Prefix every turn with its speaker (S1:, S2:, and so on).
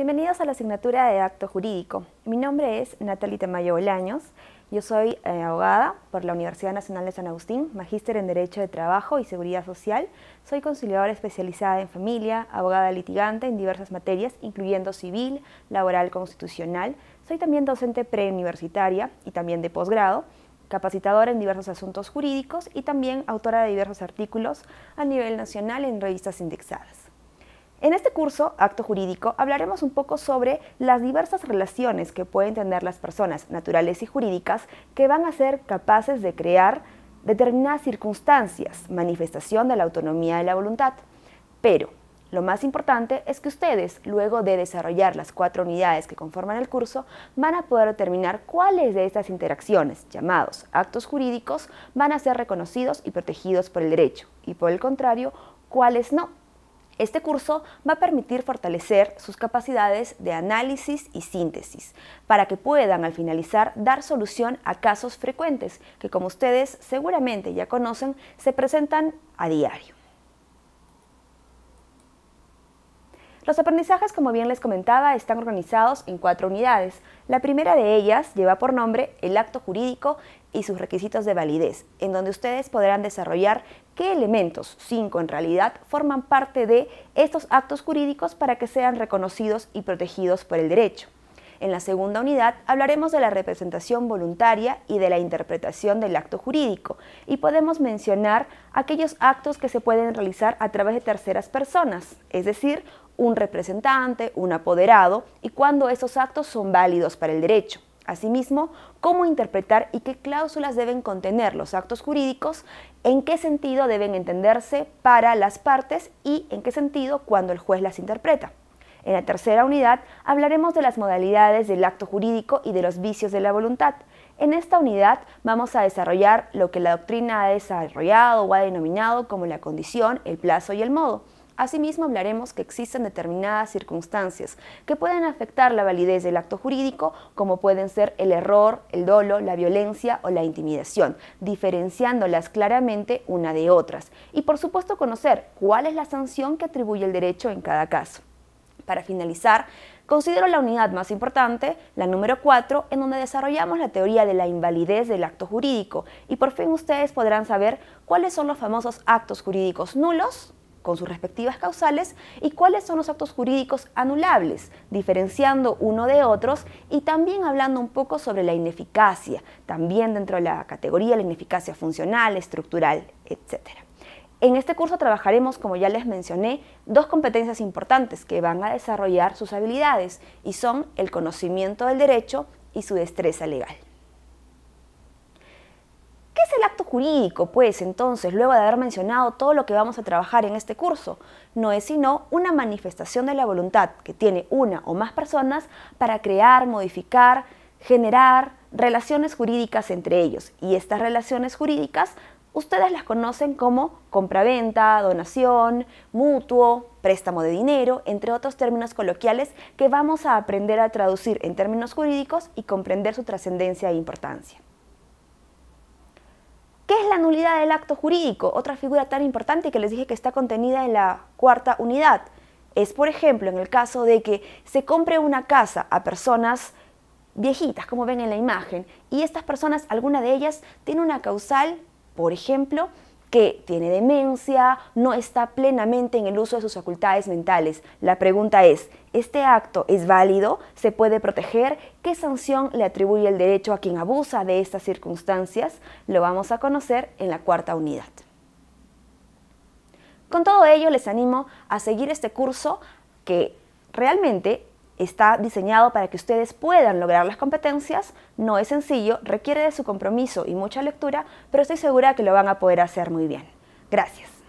S1: Bienvenidos a la asignatura de Acto Jurídico. Mi nombre es Natalie Tamayo Bolaños. Yo soy eh, abogada por la Universidad Nacional de San Agustín, magíster en Derecho de Trabajo y Seguridad Social. Soy conciliadora especializada en familia, abogada litigante en diversas materias, incluyendo civil, laboral, constitucional. Soy también docente preuniversitaria y también de posgrado capacitadora en diversos asuntos jurídicos y también autora de diversos artículos a nivel nacional en revistas indexadas. En este curso, Acto Jurídico, hablaremos un poco sobre las diversas relaciones que pueden tener las personas naturales y jurídicas que van a ser capaces de crear determinadas circunstancias, manifestación de la autonomía de la voluntad. Pero, lo más importante es que ustedes, luego de desarrollar las cuatro unidades que conforman el curso, van a poder determinar cuáles de estas interacciones, llamados actos jurídicos, van a ser reconocidos y protegidos por el derecho, y por el contrario, cuáles no este curso va a permitir fortalecer sus capacidades de análisis y síntesis, para que puedan al finalizar dar solución a casos frecuentes que como ustedes seguramente ya conocen se presentan a diario. Los aprendizajes, como bien les comentaba, están organizados en cuatro unidades. La primera de ellas lleva por nombre el acto jurídico y sus requisitos de validez, en donde ustedes podrán desarrollar qué elementos, cinco en realidad, forman parte de estos actos jurídicos para que sean reconocidos y protegidos por el derecho. En la segunda unidad hablaremos de la representación voluntaria y de la interpretación del acto jurídico y podemos mencionar aquellos actos que se pueden realizar a través de terceras personas, es decir, un representante, un apoderado y cuando esos actos son válidos para el derecho. Asimismo, cómo interpretar y qué cláusulas deben contener los actos jurídicos, en qué sentido deben entenderse para las partes y en qué sentido cuando el juez las interpreta. En la tercera unidad hablaremos de las modalidades del acto jurídico y de los vicios de la voluntad. En esta unidad vamos a desarrollar lo que la doctrina ha desarrollado o ha denominado como la condición, el plazo y el modo. Asimismo, hablaremos que existen determinadas circunstancias que pueden afectar la validez del acto jurídico, como pueden ser el error, el dolo, la violencia o la intimidación, diferenciándolas claramente una de otras. Y por supuesto conocer cuál es la sanción que atribuye el derecho en cada caso. Para finalizar, considero la unidad más importante, la número 4, en donde desarrollamos la teoría de la invalidez del acto jurídico y por fin ustedes podrán saber cuáles son los famosos actos jurídicos nulos con sus respectivas causales y cuáles son los actos jurídicos anulables, diferenciando uno de otros y también hablando un poco sobre la ineficacia, también dentro de la categoría la ineficacia funcional, estructural, etcétera. En este curso trabajaremos, como ya les mencioné, dos competencias importantes que van a desarrollar sus habilidades y son el conocimiento del derecho y su destreza legal. ¿Qué es el acto jurídico? Pues entonces, luego de haber mencionado todo lo que vamos a trabajar en este curso, no es sino una manifestación de la voluntad que tiene una o más personas para crear, modificar, generar relaciones jurídicas entre ellos y estas relaciones jurídicas Ustedes las conocen como compraventa, donación, mutuo, préstamo de dinero, entre otros términos coloquiales que vamos a aprender a traducir en términos jurídicos y comprender su trascendencia e importancia. ¿Qué es la nulidad del acto jurídico? Otra figura tan importante que les dije que está contenida en la cuarta unidad. Es, por ejemplo, en el caso de que se compre una casa a personas viejitas, como ven en la imagen, y estas personas, alguna de ellas, tiene una causal por ejemplo, que tiene demencia, no está plenamente en el uso de sus facultades mentales. La pregunta es, ¿este acto es válido? ¿Se puede proteger? ¿Qué sanción le atribuye el derecho a quien abusa de estas circunstancias? Lo vamos a conocer en la cuarta unidad. Con todo ello, les animo a seguir este curso que realmente Está diseñado para que ustedes puedan lograr las competencias, no es sencillo, requiere de su compromiso y mucha lectura, pero estoy segura que lo van a poder hacer muy bien. Gracias.